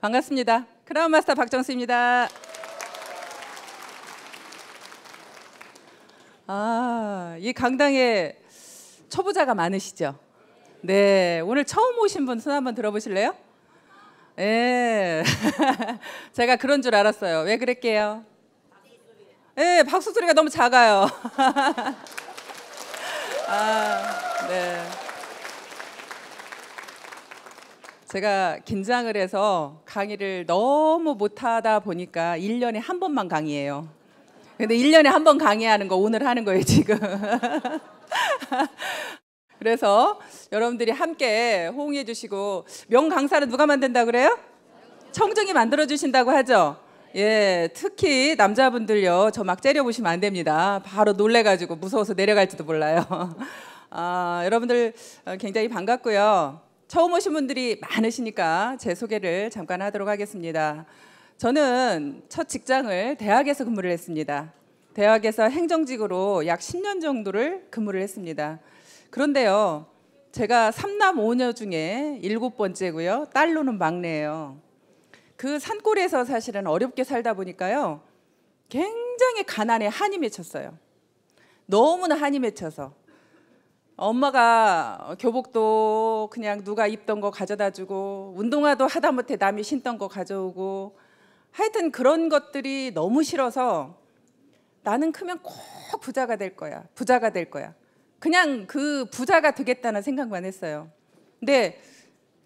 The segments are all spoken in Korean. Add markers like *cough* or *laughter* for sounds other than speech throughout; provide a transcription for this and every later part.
반갑습니다. 크라운 마스터 박정수입니다. 아, 이 강당에 초보자가 많으시죠? 네, 오늘 처음 오신 분 손 한번 들어보실래요? 예. 네. *laughs* 제가 그런 줄 알았어요. 왜 그랬게요? 예, 네, 박수 소리가 너무 작아요. *laughs* 아, 네. 제가 긴장을 해서 강의를 너무 못하다 보니까 1년에 한 번만 강의해요. 근데 1년에 한 번 강의하는 거 오늘 하는 거예요, 지금. *laughs* 그래서 여러분들이 함께 호응해 주시고 명강사를 누가 만든다 그래요? 청정이 만들어 주신다고 하죠. 예, 특히 남자분들요. 저 막 째려 보시면 안 됩니다. 바로 놀래 가지고 무서워서 내려갈지도 몰라요. *laughs* 아, 여러분들 어, 굉장히 반갑고요. 처음 오신 분들이 많으시니까 제 소개를 잠깐 하도록 하겠습니다. 저는 첫 직장을 대학에서 근무를 했습니다. 대학에서 행정직으로 약 10년 정도를 근무를 했습니다. 그런데요. 제가 3남 5녀 중에 7번째고요. 딸로는 막내예요. 그 산골에서 사실은 어렵게 살다 보니까요. 굉장히 가난에 한이 맺혔어요. 너무나 한이 맺혀서 엄마가 교복도 그냥 누가 입던 거 가져다 주고 운동화도 하다못해 남이 신던 거 가져오고 하여튼 그런 것들이 너무 싫어서 나는 크면 꼭 부자가 될 거야. 부자가 될 거야. 그냥 그 부자가 되겠다는 생각만 했어요. 근데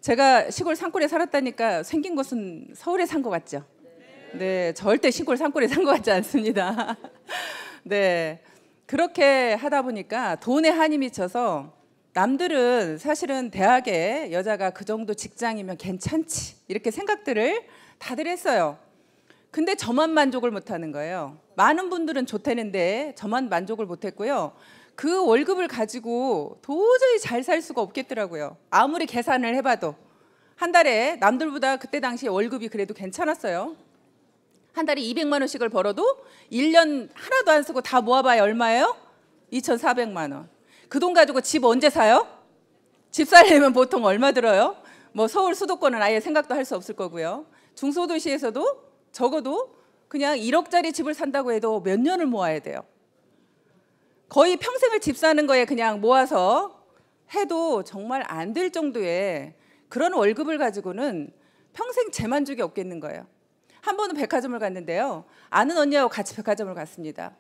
제가 시골 산골에 살았다니까 생긴 것은 서울에 산 거 같죠? 네, 절대 시골 산골에 산 거 같지 않습니다. *laughs* 네. 그렇게 하다 보니까 돈에 한이 미쳐서 남들은 사실은 대학에 여자가 그 정도 직장이면 괜찮지 이렇게 생각들을 다들 했어요. 근데 저만 만족을 못하는 거예요. 많은 분들은 좋다는데 저만 만족을 못했고요. 그 월급을 가지고 도저히 잘 살 수가 없겠더라고요. 아무리 계산을 해봐도 한 달에 남들보다 그때 당시 월급이 그래도 괜찮았어요. 한 달에 200만 원씩을 벌어도 1년 하나도 안 쓰고 다 모아봐야 얼마예요? 2,400만 원. 그 돈 가지고 집 언제 사요? 집 살려면 보통 얼마 들어요? 뭐 서울 수도권은 아예 생각도 할 수 없을 거고요. 중소도시에서도 적어도 그냥 1억짜리 집을 산다고 해도 몇 년을 모아야 돼요. 거의 평생을 집 사는 거에 그냥 모아서 해도 정말 안 될 정도의 그런 월급을 가지고는 평생 재만족이 없겠는 거예요. 한 번은 백화점을 갔는데요. 아는 언니하고 같이 백화점을 갔습니다.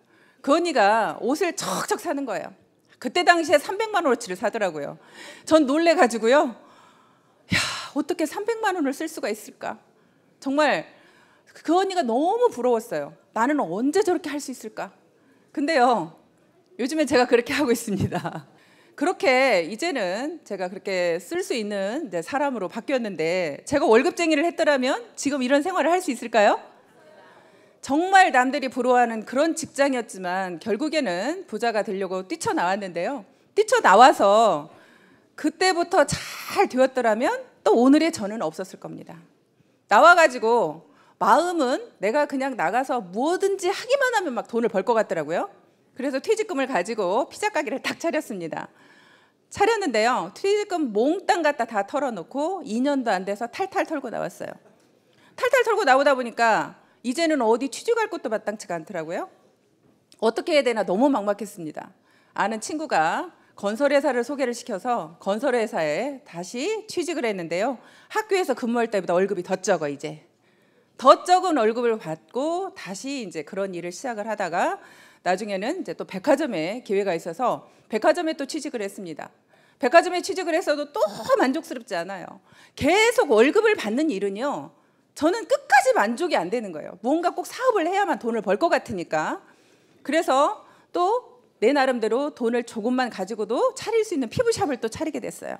그 언니가 옷을 척척 사는 거예요. 그때 당시에 300만 원어치를 사더라고요. 전 놀래 가지고요. 야, 어떻게 300만 원을 쓸 수가 있을까? 정말 그 언니가 너무 부러웠어요. 나는 언제 저렇게 할 수 있을까? 근데요. 요즘에 제가 그렇게 하고 있습니다. 그렇게 이제는 제가 그렇게 쓸 수 있는 사람으로 바뀌었는데 제가 월급쟁이를 했더라면 지금 이런 생활을 할 수 있을까요? 정말 남들이 부러워하는 그런 직장이었지만 결국에는 부자가 되려고 뛰쳐나왔는데요. 뛰쳐나와서 그때부터 잘 되었더라면 또 오늘의 저는 없었을 겁니다. 나와가지고 마음은 내가 그냥 나가서 뭐든지 하기만 하면 막 돈을 벌 것 같더라고요. 그래서 퇴직금을 가지고 피자 가게를 딱 차렸습니다. 차렸는데요. 퇴직금 몽땅 갖다 다 털어놓고 2년도 안 돼서 탈탈 털고 나왔어요. 탈탈 털고 나오다 보니까 이제는 어디 취직할 곳도 마땅치가 않더라고요. 어떻게 해야 되나 너무 막막했습니다. 아는 친구가 건설회사를 소개를 시켜서 건설회사에 다시 취직을 했는데요. 학교에서 근무할 때보다 월급이 더 적어 이제. 더 적은 월급을 받고 다시 이제 그런 일을 시작을 하다가 나중에는 이제 또 백화점에 기회가 있어서 백화점에 또 취직을 했습니다. 백화점에 취직을 했어도 또 만족스럽지 않아요. 계속 월급을 받는 일은요. 저는 끝까지 만족이 안 되는 거예요. 뭔가꼭 사업을 해야만 돈을 벌 것 같으니까. 그래서 또 내 나름대로 돈을 조금만 가지고도 차릴 수 있는 피부샵을 또 차리게 됐어요.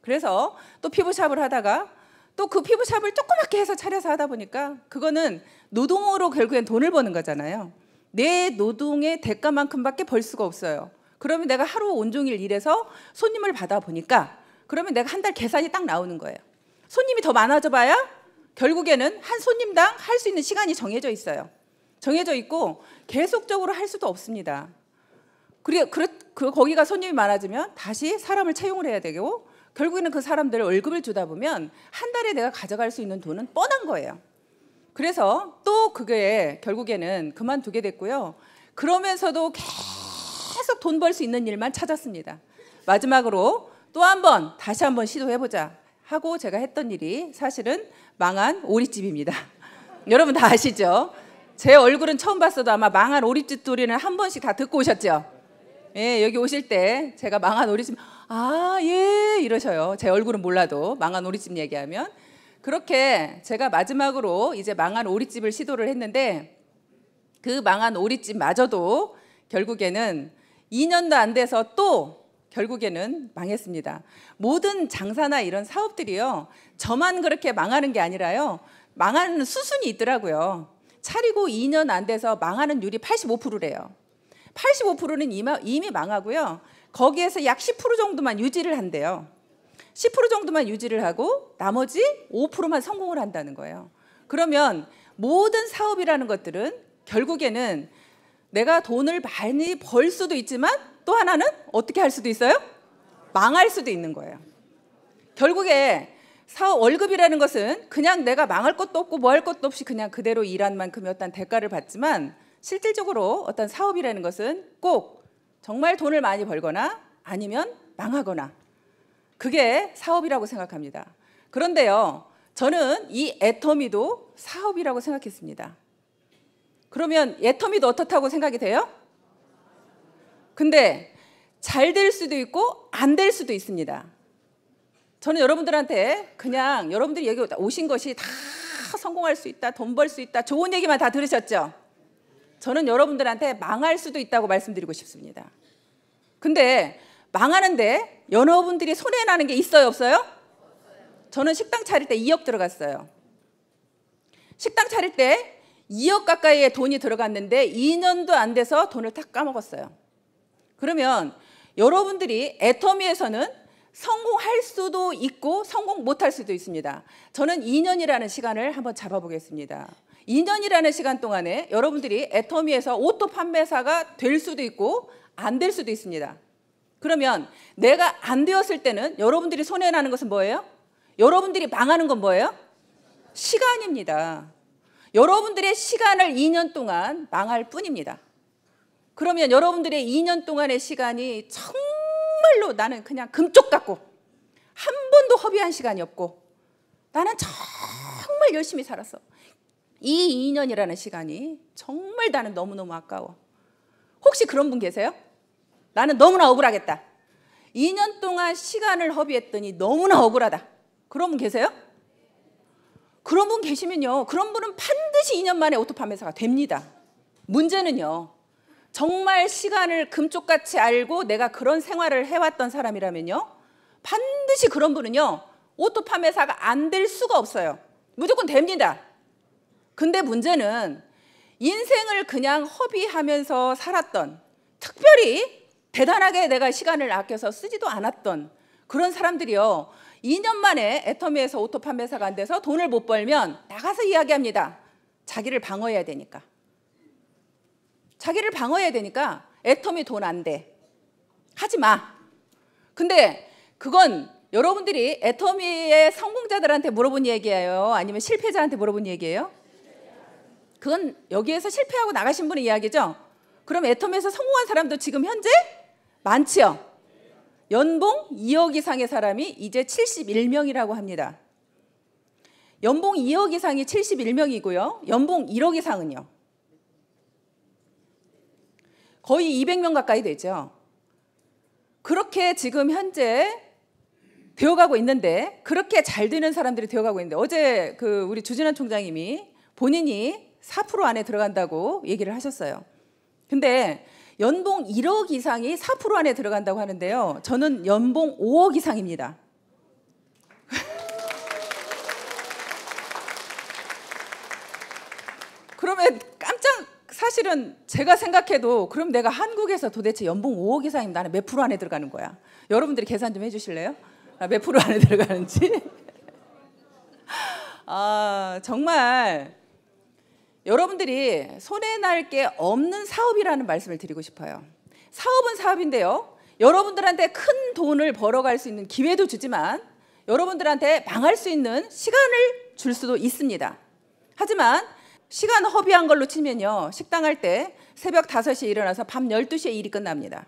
그래서 또 피부샵을 하다가 또그 피부샵을 조그맣게 해서 차려서 하다 보니까 그거는 노동으로 결국엔 돈을 버는 거잖아요. 내 노동의 대가만큼밖에 벌 수가 없어요. 그러면 내가 하루 온종일 일해서 손님을 받아 보니까 그러면 내가 한 달 계산이 딱 나오는 거예요. 손님이 더 많아져 봐야 결국에는 한 손님당 할 수 있는 시간이 정해져 있어요. 정해져 있고 계속적으로 할 수도 없습니다. 그리고 그, 그 거기가 손님이 많아지면 다시 사람을 채용을 해야 되고 결국에는 그 사람들 월급을 주다 보면 한 달에 내가 가져갈 수 있는 돈은 뻔한 거예요. 그래서 또 그게 결국에는 그만두게 됐고요. 그러면서도 계속 돈 벌 수 있는 일만 찾았습니다. 마지막으로 또 한 번 다시 한 번 시도해보자 하고 제가 했던 일이 사실은 망한 오리집입니다. *laughs* 여러분 다 아시죠? 제 얼굴은 처음 봤어도 아마 망한 오리집 소리는 한 번씩 다 듣고 오셨죠? 예, 여기 오실 때 제가 망한 오리집 아, 예, 이러셔요. 제 얼굴은 몰라도 망한 오리집 얘기하면. 그렇게 제가 마지막으로 이제 망한 오리집을 시도를 했는데 그 망한 오리집마저도 결국에는 2년도 안 돼서 또 결국에는 망했습니다. 모든 장사나 이런 사업들이요. 저만 그렇게 망하는 게 아니라요. 망하는 수순이 있더라고요. 차리고 2년 안 돼서 망하는 율이 85%래요. 85%는 이미 망하고요. 거기에서 약 10% 정도만 유지를 한대요. 10% 정도만 유지를 하고 나머지 5%만 성공을 한다는 거예요. 그러면 모든 사업이라는 것들은 결국에는 내가 돈을 많이 벌 수도 있지만 또 하나는 어떻게 할 수도 있어요? 망할 수도 있는 거예요. 결국에 사업 월급이라는 것은 그냥 내가 망할 것도 없고 뭐 할 것도 없이 그냥 그대로 일한 만큼의 어떤 대가를 받지만 실질적으로 어떤 사업이라는 것은 꼭 정말 돈을 많이 벌거나 아니면 망하거나 그게 사업이라고 생각합니다. 그런데요, 저는 이 애터미도 사업이라고 생각했습니다. 그러면 애터미도 어떻다고 생각이 돼요? 근데 잘 될 수도 있고 안 될 수도 있습니다. 저는 여러분들한테 그냥 여러분들이 여기 오신 것이 다 성공할 수 있다, 돈 벌 수 있다, 좋은 얘기만 다 들으셨죠? 저는 여러분들한테 망할 수도 있다고 말씀드리고 싶습니다. 근데 망하는데 여러분들이 손해 나는 게 있어요, 없어요? 저는 식당 차릴 때 2억 들어갔어요. 식당 차릴 때 2억 가까이의 돈이 들어갔는데 2년도 안 돼서 돈을 탁 까먹었어요. 그러면 여러분들이 애터미에서는 성공할 수도 있고 성공 못할 수도 있습니다. 저는 2년이라는 시간을 한번 잡아보겠습니다. 2년이라는 시간 동안에 여러분들이 애터미에서 오토 판매사가 될 수도 있고 안 될 수도 있습니다. 그러면 내가 안 되었을 때는 여러분들이 손해나는 것은 뭐예요? 여러분들이 망하는 건 뭐예요? 시간입니다. 여러분들의 시간을 2년 동안 망할 뿐입니다. 그러면 여러분들의 2년 동안의 시간이 정말로 나는 그냥 금쪽 같고 한 번도 허비한 시간이 없고 나는 정말 열심히 살았어. 이 2년이라는 시간이 정말 나는 너무너무 아까워. 혹시 그런 분 계세요? 나는 너무나 억울하겠다. 2년 동안 시간을 허비했더니 너무나 억울하다. 그런 분 계세요? 그런 분 계시면요. 그런 분은 반드시 2년 만에 오토 판매사가 됩니다. 문제는요. 정말 시간을 금쪽같이 알고 내가 그런 생활을 해왔던 사람이라면요. 반드시 그런 분은요. 오토 판매사가 안 될 수가 없어요. 무조건 됩니다. 근데 문제는 인생을 그냥 허비하면서 살았던 특별히 대단하게 내가 시간을 아껴서 쓰지도 않았던 그런 사람들이요. 2년 만에 애터미에서 오토 판매사가 안 돼서 돈을 못 벌면 나가서 이야기합니다. 자기를 방어해야 되니까. 자기를 방어해야 되니까 애터미 돈 안 돼. 하지 마. 근데 그건 여러분들이 애터미의 성공자들한테 물어본 얘기예요? 아니면 실패자한테 물어본 얘기예요? 그건 여기에서 실패하고 나가신 분의 이야기죠. 그럼 애텀에서 성공한 사람도 지금 현재 많지요. 연봉 2억 이상의 사람이 이제 71명이라고 합니다. 연봉 2억 이상이 71명이고요. 연봉 1억 이상은요. 거의 200명 가까이 되죠. 그렇게 지금 현재 되어가고 있는데 그렇게 잘 되는 사람들이 되어가고 있는데 어제 그 우리 주진환 총장님이 본인이 4% 안에 들어간다고 얘기를 하셨어요. 근데 연봉 1억 이상이 4% 안에 들어간다고 하는데요. 저는 연봉 5억 이상입니다. *laughs* 그러면 깜짝 사실은 제가 생각해도 그럼 내가 한국에서 도대체 연봉 5억 이상이면 나는 몇 프로 안에 들어가는 거야? 여러분들이 계산 좀 해주실래요? 아, 몇 프로 안에 *laughs* 들어가는지? *laughs* 아 정말 여러분들이 손해 날 게 없는 사업이라는 말씀을 드리고 싶어요. 사업은 사업인데요. 여러분들한테 큰 돈을 벌어갈 수 있는 기회도 주지만 여러분들한테 망할 수 있는 시간을 줄 수도 있습니다. 하지만 시간 허비한 걸로 치면요. 식당 할때 새벽 5시에 일어나서 밤 12시에 일이 끝납니다.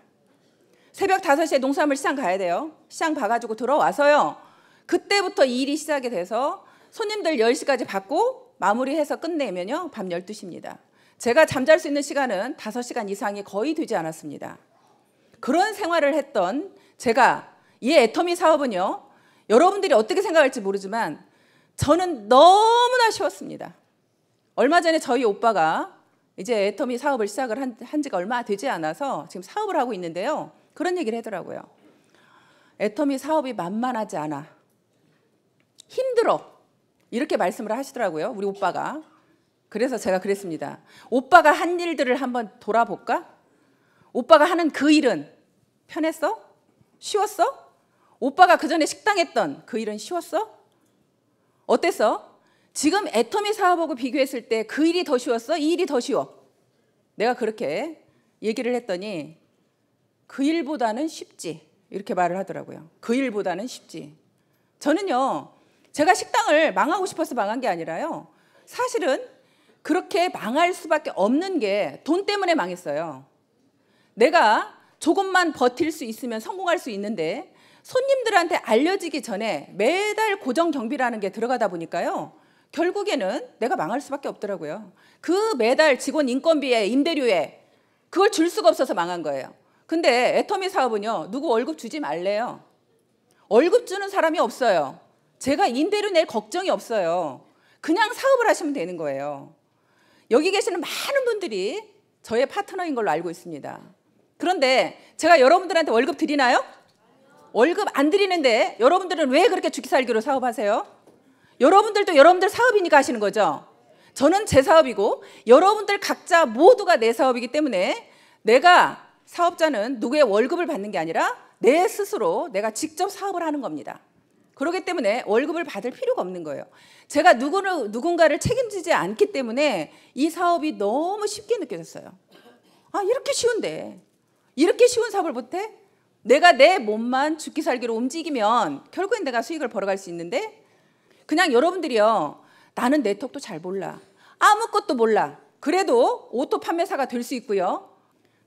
새벽 5시에 농산물 시장 가야 돼요. 시장 봐가지고 들어와서요. 그때부터 일이 시작이 돼서 손님들 10시까지 받고 마무리해서 끝내면요. 밤 12시입니다. 제가 잠잘 수 있는 시간은 5시간 이상이 거의 되지 않았습니다. 그런 생활을 했던 제가 이 애터미 사업은요. 여러분들이 어떻게 생각할지 모르지만 저는 너무나 쉬웠습니다. 얼마 전에 저희 오빠가 이제 애터미 사업을 시작을 한, 한 지가 얼마 되지 않아서 지금 사업을 하고 있는데요. 그런 얘기를 하더라고요. 애터미 사업이 만만하지 않아. 힘들어. 이렇게 말씀을 하시더라고요. 우리 오빠가. 그래서 제가 그랬습니다. 오빠가 한 일들을 한번 돌아볼까? 오빠가 하는 그 일은 편했어? 쉬웠어? 오빠가 그 전에 식당했던 그 일은 쉬웠어? 어땠어? 지금 애터미 사업하고 비교했을 때 그 일이 더 쉬웠어? 이 일이 더 쉬워? 내가 그렇게 얘기를 했더니 그 일보다는 쉽지 이렇게 말을 하더라고요. 그 일보다는 쉽지. 저는요 제가 식당을 망하고 싶어서 망한 게 아니라요. 사실은 그렇게 망할 수밖에 없는 게 돈 때문에 망했어요. 내가 조금만 버틸 수 있으면 성공할 수 있는데 손님들한테 알려지기 전에 매달 고정 경비라는 게 들어가다 보니까요. 결국에는 내가 망할 수밖에 없더라고요. 그 매달 직원 인건비에 임대료에 그걸 줄 수가 없어서 망한 거예요. 근데 애터미 사업은요. 누구 월급 주지 말래요. 월급 주는 사람이 없어요. 제가 임대료 낼 걱정이 없어요. 그냥 사업을 하시면 되는 거예요. 여기 계시는 많은 분들이 저의 파트너인 걸로 알고 있습니다. 그런데 제가 여러분들한테 월급 드리나요? 월급 안 드리는데 여러분들은 왜 그렇게 죽기 살기로 사업하세요? 여러분들도 여러분들 사업이니까 하시는 거죠. 저는 제 사업이고 여러분들 각자 모두가 내 사업이기 때문에 내가 사업자는 누구의 월급을 받는 게 아니라 내 스스로 내가 직접 사업을 하는 겁니다. 그렇기 때문에 월급을 받을 필요가 없는 거예요. 제가 누구를, 누군가를 책임지지 않기 때문에 이 사업이 너무 쉽게 느껴졌어요. 아, 이렇게 쉬운데. 이렇게 쉬운 사업을 못해? 내가 내 몸만 죽기 살기로 움직이면 결국엔 내가 수익을 벌어갈 수 있는데 그냥 여러분들이요. 나는 네트워크도 잘 몰라. 아무것도 몰라. 그래도 오토 판매사가 될 수 있고요.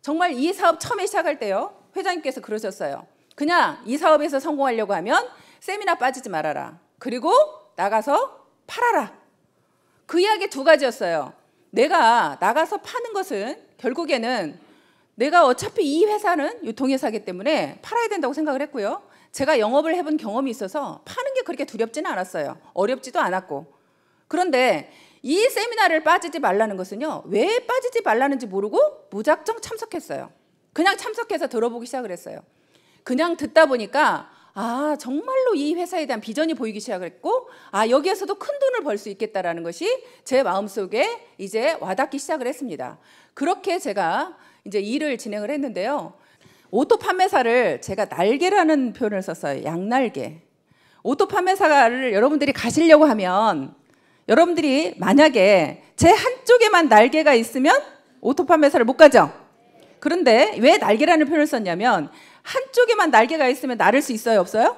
정말 이 사업 처음에 시작할 때요. 회장님께서 그러셨어요. 그냥 이 사업에서 성공하려고 하면 세미나 빠지지 말아라. 그리고 나가서 팔아라. 그 이야기 두 가지였어요. 내가 나가서 파는 것은 결국에는 내가 어차피 이 회사는 유통회사기 때문에 팔아야 된다고 생각을 했고요. 제가 영업을 해본 경험이 있어서 파는 게 그렇게 두렵지는 않았어요. 어렵지도 않았고. 그런데 이 세미나를 빠지지 말라는 것은요. 왜 빠지지 말라는지 모르고 무작정 참석했어요. 그냥 참석해서 들어보기 시작을 했어요. 그냥 듣다 보니까 아, 정말로 이 회사에 대한 비전이 보이기 시작했고, 아, 여기에서도 큰 돈을 벌 수 있겠다라는 것이 제 마음속에 이제 와닿기 시작을 했습니다. 그렇게 제가 이제 일을 진행을 했는데요. 오토 판매사를 제가 날개라는 표현을 썼어요. 양날개. 오토 판매사를 여러분들이 가시려고 하면 여러분들이 만약에 제 한쪽에만 날개가 있으면 오토 판매사를 못 가죠. 그런데 왜 날개라는 표현을 썼냐면 한쪽에만 날개가 있으면 날을 수 있어요, 없어요?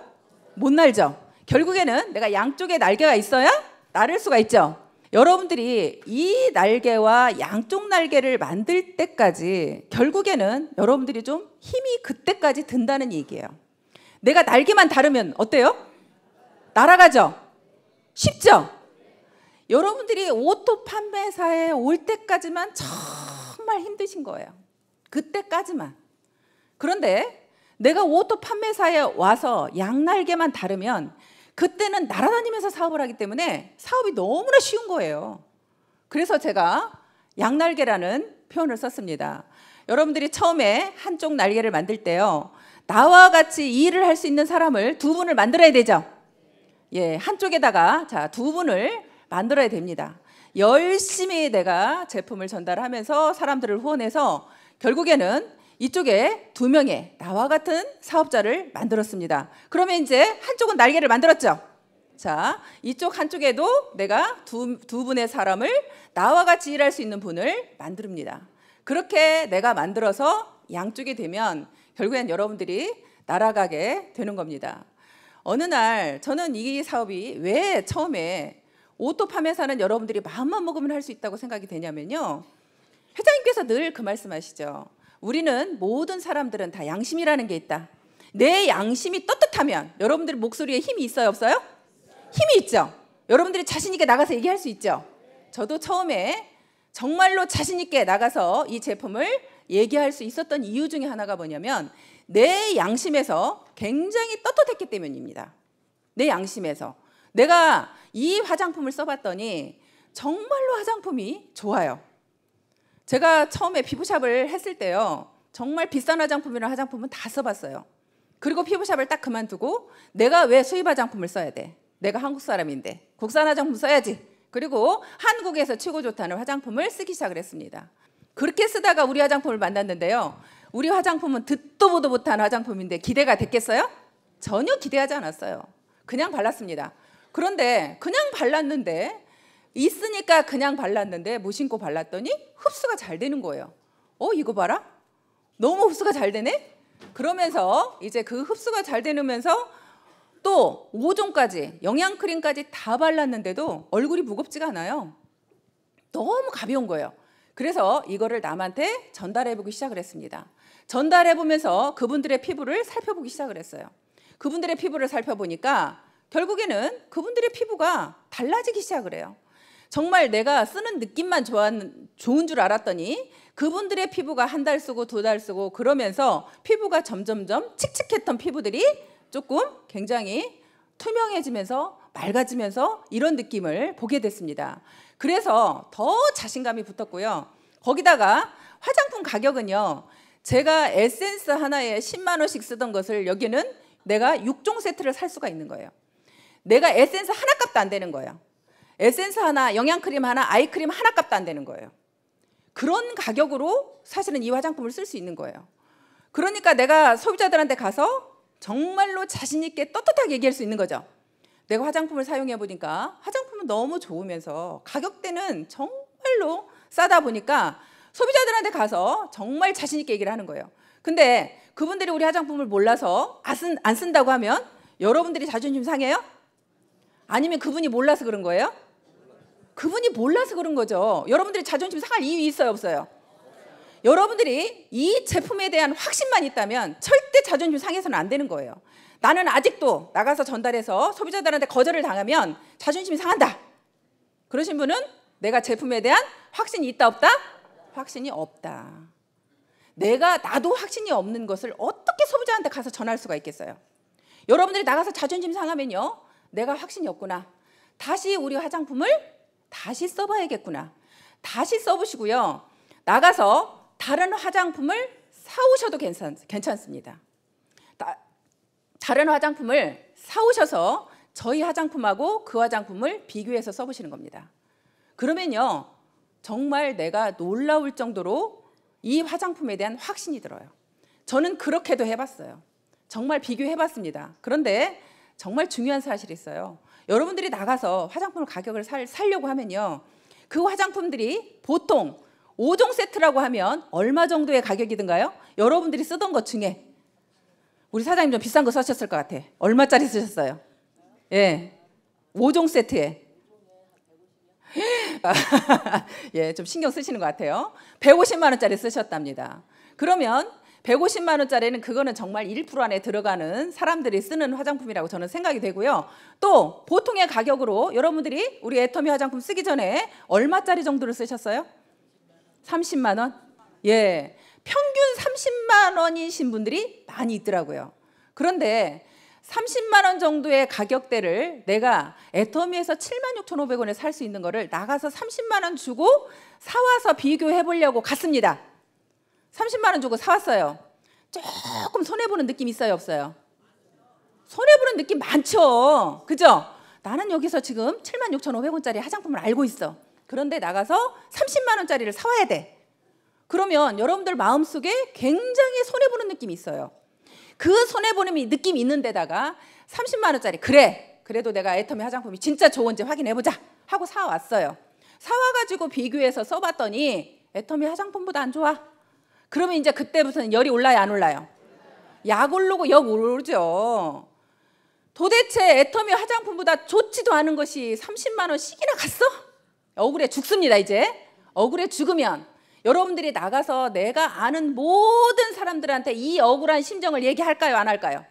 못 날죠. 결국에는 내가 양쪽에 날개가 있어야 날을 수가 있죠. 여러분들이 이 날개와 양쪽 날개를 만들 때까지 결국에는 여러분들이 좀 힘이 그때까지 든다는 얘기예요. 내가 날개만 다르면 어때요? 날아가죠? 쉽죠? 여러분들이 오토 판매사에 올 때까지만 정말 힘드신 거예요. 그때까지만. 그런데 내가 오토 판매사에 와서 양날개만 다르면 그때는 날아다니면서 사업을 하기 때문에 사업이 너무나 쉬운 거예요. 그래서 제가 양날개라는 표현을 썼습니다. 여러분들이 처음에 한쪽 날개를 만들 때요. 나와 같이 일을 할 수 있는 사람을 두 분을 만들어야 되죠. 예, 한쪽에다가 자, 두 분을 만들어야 됩니다. 열심히 내가 제품을 전달하면서 사람들을 후원해서 결국에는 이쪽에 두 명의 나와 같은 사업자를 만들었습니다. 그러면 이제 한쪽은 날개를 만들었죠. 자, 이쪽 한쪽에도 내가 두, 두 분의 사람을 나와 같이 일할 수 있는 분을 만듭니다. 그렇게 내가 만들어서 양쪽이 되면 결국엔 여러분들이 날아가게 되는 겁니다. 어느 날 저는 이 사업이 왜 처음에 오토 파매사는 여러분들이 마음만 먹으면 할 수 있다고 생각이 되냐면요. 회장님께서 늘 그 말씀하시죠. 우리는 모든 사람들은 다 양심이라는 게 있다. 내 양심이 떳떳하면 여러분들 목소리에 힘이 있어요, 없어요? 힘이 있죠. 여러분들이 자신 있게 나가서 얘기할 수 있죠. 저도 처음에 정말로 자신 있게 나가서 이 제품을 얘기할 수 있었던 이유 중에 하나가 뭐냐면 내 양심에서 굉장히 떳떳했기 때문입니다. 내 양심에서 내가 이 화장품을 써봤더니 정말로 화장품이 좋아요. 제가 처음에 피부샵을 했을 때요. 정말 비싼 화장품이나 화장품은 다 써봤어요. 그리고 피부샵을 딱 그만두고 내가 왜 수입 화장품을 써야 돼? 내가 한국 사람인데 국산 화장품 써야지. 그리고 한국에서 최고 좋다는 화장품을 쓰기 시작을 했습니다. 그렇게 쓰다가 우리 화장품을 만났는데요. 우리 화장품은 듣도 보도 못한 화장품인데 기대가 됐겠어요? 전혀 기대하지 않았어요. 그냥 발랐습니다. 그런데 그냥 발랐는데 있으니까 그냥 발랐는데 무심코 발랐더니 흡수가 잘 되는 거예요. 어 이거 봐라. 너무 흡수가 잘 되네. 그러면서 이제 그 흡수가 잘 되면서 또 5종까지 영양 크림까지 다 발랐는데도 얼굴이 무겁지가 않아요. 너무 가벼운 거예요. 그래서 이거를 남한테 전달해 보기 시작을 했습니다. 전달해 보면서 그분들의 피부를 살펴보기 시작을 했어요. 그분들의 피부를 살펴보니까 결국에는 그분들의 피부가 달라지기 시작을 해요. 정말 내가 쓰는 느낌만 좋았는, 좋은 줄 알았더니 그분들의 피부가 한 달 쓰고 두 달 쓰고 그러면서 피부가 점점점 칙칙했던 피부들이 조금 굉장히 투명해지면서 맑아지면서 이런 느낌을 보게 됐습니다. 그래서 더 자신감이 붙었고요. 거기다가 화장품 가격은요. 제가 에센스 하나에 10만 원씩 쓰던 것을 여기는 내가 6종 세트를 살 수가 있는 거예요. 내가 에센스 하나 값도 안 되는 거예요. 에센스 하나, 영양크림 하나, 아이크림 하나 값도 안 되는 거예요. 그런 가격으로 사실은 이 화장품을 쓸 수 있는 거예요. 그러니까 내가 소비자들한테 가서 정말로 자신 있게 떳떳하게 얘기할 수 있는 거죠. 내가 화장품을 사용해 보니까 화장품은 너무 좋으면서 가격대는 정말로 싸다 보니까 소비자들한테 가서 정말 자신 있게 얘기를 하는 거예요. 근데 그분들이 우리 화장품을 몰라서 안 쓴다고 하면 여러분들이 자존심 상해요? 아니면 그분이 몰라서 그런 거예요? 그분이 몰라서 그런 거죠. 여러분들이 자존심 상할 이유 있어요, 없어요? 여러분들이 이 제품에 대한 확신만 있다면 절대 자존심 상해서는 안 되는 거예요. 나는 아직도 나가서 전달해서 소비자들한테 거절을 당하면 자존심이 상한다. 그러신 분은 내가 제품에 대한 확신이 있다 없다? 확신이 없다. 내가 나도 확신이 없는 것을 어떻게 소비자한테 가서 전할 수가 있겠어요? 여러분들이 나가서 자존심 상하면요. 내가 확신이 없구나. 다시 우리 화장품을 다시 써봐야겠구나. 다시 써보시고요. 나가서 다른 화장품을 사오셔도 괜찮, 괜찮습니다. 다, 다른 화장품을 사오셔서 저희 화장품하고 그 화장품을 비교해서 써보시는 겁니다. 그러면요. 정말 내가 놀라울 정도로 이 화장품에 대한 확신이 들어요. 저는 그렇게도 해봤어요. 정말 비교해봤습니다. 그런데 정말 중요한 사실이 있어요. 여러분들이 나가서 화장품을 가격을 살, 살려고 하면요. 그 화장품들이 보통 5종 세트라고 하면 얼마 정도의 가격이든가요? 여러분들이 쓰던 것 중에 우리 사장님 좀 비싼 거 쓰셨을 것 같아. 얼마짜리 쓰셨어요? 예. 5종 세트에. *laughs* 예, 좀 신경 쓰시는 것 같아요. 150만 원짜리 쓰셨답니다. 그러면 150만 원짜리는 그거는 정말 1% 안에 들어가는 사람들이 쓰는 화장품이라고 저는 생각이 되고요. 또 보통의 가격으로 여러분들이 우리 애터미 화장품 쓰기 전에 얼마짜리 정도를 쓰셨어요? 30만 원? 예. 평균 30만 원이신 분들이 많이 있더라고요. 그런데 30만 원 정도의 가격대를 내가 애터미에서 7만 6,500원에 살 수 있는 거를 나가서 30만 원 주고 사와서 비교해 보려고 갔습니다. 30만 원 주고 사왔어요. 조금 손해보는 느낌 있어요 없어요? 손해보는 느낌 많죠. 그죠? 나는 여기서 지금 7만 6,500원짜리 화장품을 알고 있어. 그런데 나가서 30만 원짜리를 사와야 돼. 그러면 여러분들 마음속에 굉장히 손해보는 느낌이 있어요. 그 손해보는 느낌이 있는데다가 30만 원짜리 그래 그래도 내가 애터미 화장품이 진짜 좋은지 확인해보자 하고 사왔어요. 사와가지고 비교해서 써봤더니 애터미 화장품보다 안 좋아. 그러면 이제 그때부터는 열이 올라요, 안 올라요? 약 오르고 역 오르죠. 도대체 애터미 화장품보다 좋지도 않은 것이 30만 원씩이나 갔어? 억울해 죽습니다 이제. 억울해 죽으면 여러분들이 나가서 내가 아는 모든 사람들한테 이 억울한 심정을 얘기할까요 안 할까요?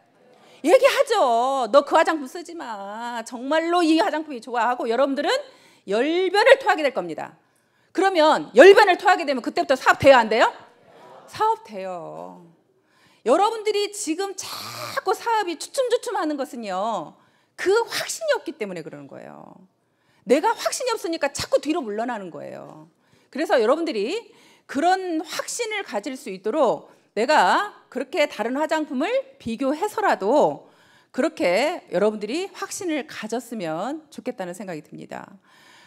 얘기하죠. 너 그 화장품 쓰지 마. 정말로 이 화장품이 좋아하고 여러분들은 열변을 토하게 될 겁니다. 그러면 열변을 토하게 되면 그때부터 사업 돼요 안 돼요? 사업 돼요. 여러분들이 지금 자꾸 사업이 추춤추춤하는 것은요. 그 확신이 없기 때문에 그러는 거예요. 내가 확신이 없으니까 자꾸 뒤로 물러나는 거예요. 그래서 여러분들이 그런 확신을 가질 수 있도록 내가 그렇게 다른 화장품을 비교해서라도 그렇게 여러분들이 확신을 가졌으면 좋겠다는 생각이 듭니다.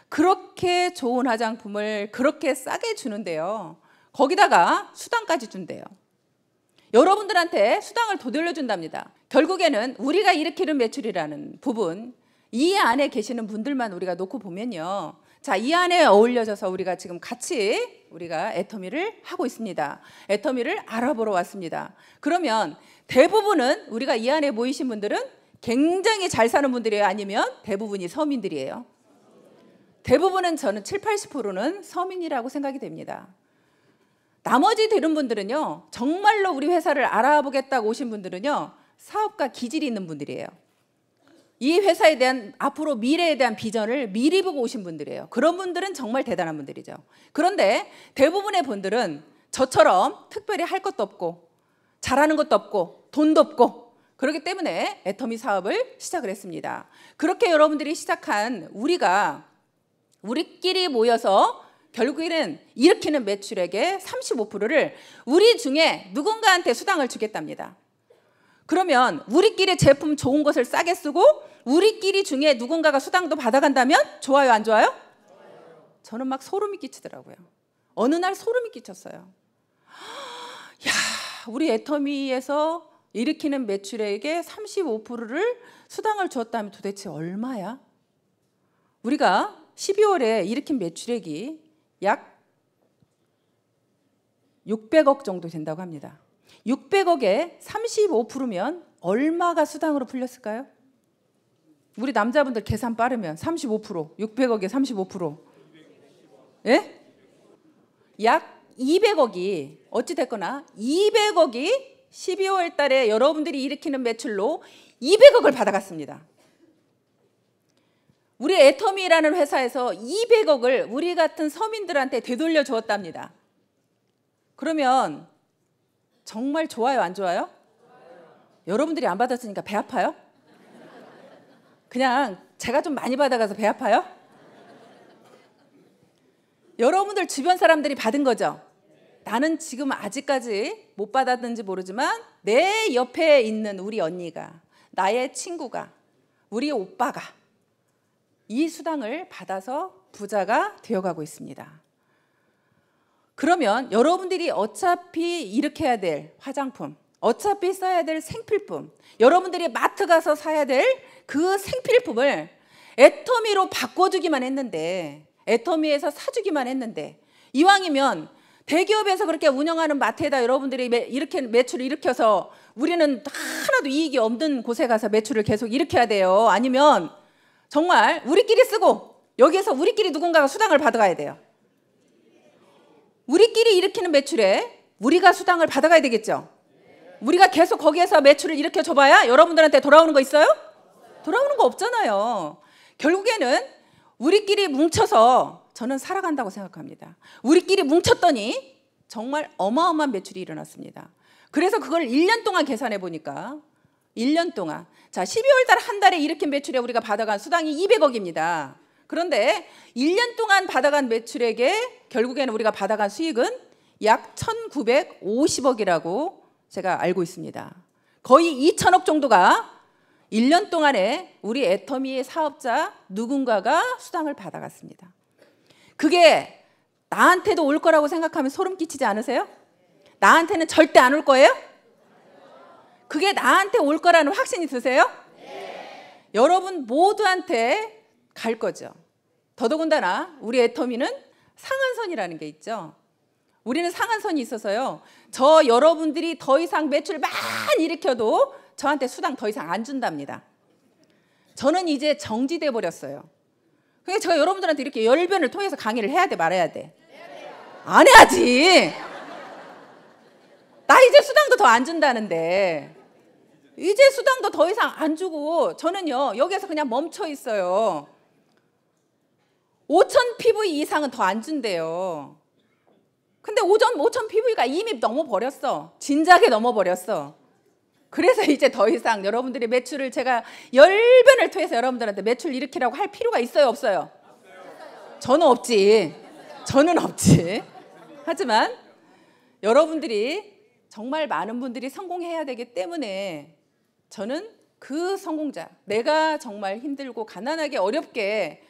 그렇게 좋은 화장품을 그렇게 싸게 주는데요. 거기다가 수당까지 준대요. 여러분들한테 수당을 도돌려 준답니다. 결국에는 우리가 일으키는 매출이라는 부분 이 안에 계시는 분들만 우리가 놓고 보면요. 자, 이 안에 어울려져서 우리가 지금 같이 우리가 애터미를 하고 있습니다. 애터미를 알아보러 왔습니다. 그러면 대부분은 우리가 이 안에 모이신 분들은 굉장히 잘 사는 분들이에요? 아니면 대부분이 서민들이에요? 대부분은 저는 7, 80%는 서민이라고 생각이 됩니다. 나머지 되는 분들은요. 정말로 우리 회사를 알아보겠다고 오신 분들은요. 사업가 기질이 있는 분들이에요. 이 회사에 대한 앞으로 미래에 대한 비전을 미리 보고 오신 분들이에요. 그런 분들은 정말 대단한 분들이죠. 그런데 대부분의 분들은 저처럼 특별히 할 것도 없고 잘하는 것도 없고 돈도 없고 그렇기 때문에 애터미 사업을 시작을 했습니다. 그렇게 여러분들이 시작한 우리가 우리끼리 모여서 결국에는 일으키는 매출액의 35%를 우리 중에 누군가한테 수당을 주겠답니다. 그러면 우리끼리 제품 좋은 것을 싸게 쓰고 우리끼리 중에 누군가가 수당도 받아간다면 좋아요 안 좋아요? 저는 막 소름이 끼치더라고요. 어느 날 소름이 끼쳤어요. *gasps* 야, 우리 애터미에서 일으키는 매출액의 35%를 수당을 주었다면 도대체 얼마야? 우리가 12월에 일으킨 매출액이 약 600억 정도 된다고 합니다. 600억에 35%면 얼마가 수당으로 풀렸을까요? 우리 남자분들 계산 빠르면 35% 600억에 35% 예? 약 200억이 어찌 됐거나 200억이 12월 달에 여러분들이 일으키는 매출로 200억을 받아갔습니다. 우리 애터미라는 회사에서 200억을 우리 같은 서민들한테 되돌려 주었답니다. 그러면 정말 좋아요 안 좋아요? 좋아요. 여러분들이 안 받았으니까 배 아파요? 그냥 제가 좀 많이 받아가서 배 아파요? 여러분들 주변 사람들이 받은 거죠? 나는 지금 아직까지 못 받았는지 모르지만 내 옆에 있는 우리 언니가 나의 친구가 우리 오빠가 이 수당을 받아서 부자가 되어가고 있습니다. 그러면 여러분들이 어차피 일으켜야 될 화장품, 어차피 써야 될 생필품, 여러분들이 마트 가서 사야 될 그 생필품을 애터미로 바꿔주기만 했는데, 애터미에서 사주기만 했는데, 이왕이면 대기업에서 그렇게 운영하는 마트에다 여러분들이 매, 이렇게 매출을 일으켜서 우리는 하나도 이익이 없는 곳에 가서 매출을 계속 일으켜야 돼요. 아니면 정말 우리끼리 쓰고 여기에서 우리끼리 누군가가 수당을 받아가야 돼요. 우리끼리 일으키는 매출에 우리가 수당을 받아가야 되겠죠. 우리가 계속 거기에서 매출을 일으켜 줘봐야 여러분들한테 돌아오는 거 있어요? 돌아오는 거 없잖아요. 결국에는 우리끼리 뭉쳐서 저는 살아간다고 생각합니다. 우리끼리 뭉쳤더니 정말 어마어마한 매출이 일어났습니다. 그래서 그걸 1년 동안 계산해 보니까 1년 동안. 자, 12월 달한 달에 이렇게 매출에 우리가 받아간 수당이 200억입니다. 그런데 1년 동안 받아간 매출액에 결국에는 우리가 받아간 수익은 약 1950억이라고 제가 알고 있습니다. 거의 2천억 정도가 1년 동안에 우리 애터미의 사업자 누군가가 수당을 받아갔습니다. 그게 나한테도 올 거라고 생각하면 소름 끼치지 않으세요? 나한테는 절대 안 올 거예요? 그게 나한테 올 거라는 확신이 드세요? 네. 여러분 모두한테 갈 거죠. 더더군다나 우리 애터미는 상한선이라는 게 있죠. 우리는 상한선이 있어서요. 저 여러분들이 더 이상 매출 많이 일으켜도 저한테 수당 더 이상 안 준답니다. 저는 이제 정지돼 버렸어요. 그러니 제가 여러분들한테 이렇게 열변을 통해서 강의를 해야 돼 말아야 돼. 안 해야지. 나 이제 수당도 더 안 준다는데. 이제 수당도 더 이상 안 주고 저는요 여기에서 그냥 멈춰 있어요. 5천 PV 이상은 더 안 준대요. 근데 5천, 5천 PV가 이미 넘어버렸어. 진작에 넘어버렸어. 그래서 이제 더 이상 여러분들이 매출을 제가 열변을 통해서 여러분들한테 매출 일으키라고 할 필요가 있어요 없어요? 저는 없지. 저는 없지. 하지만 여러분들이 정말 많은 분들이 성공해야 되기 때문에 저는 그 성공자, 내가 정말 힘들고 가난하게 어렵게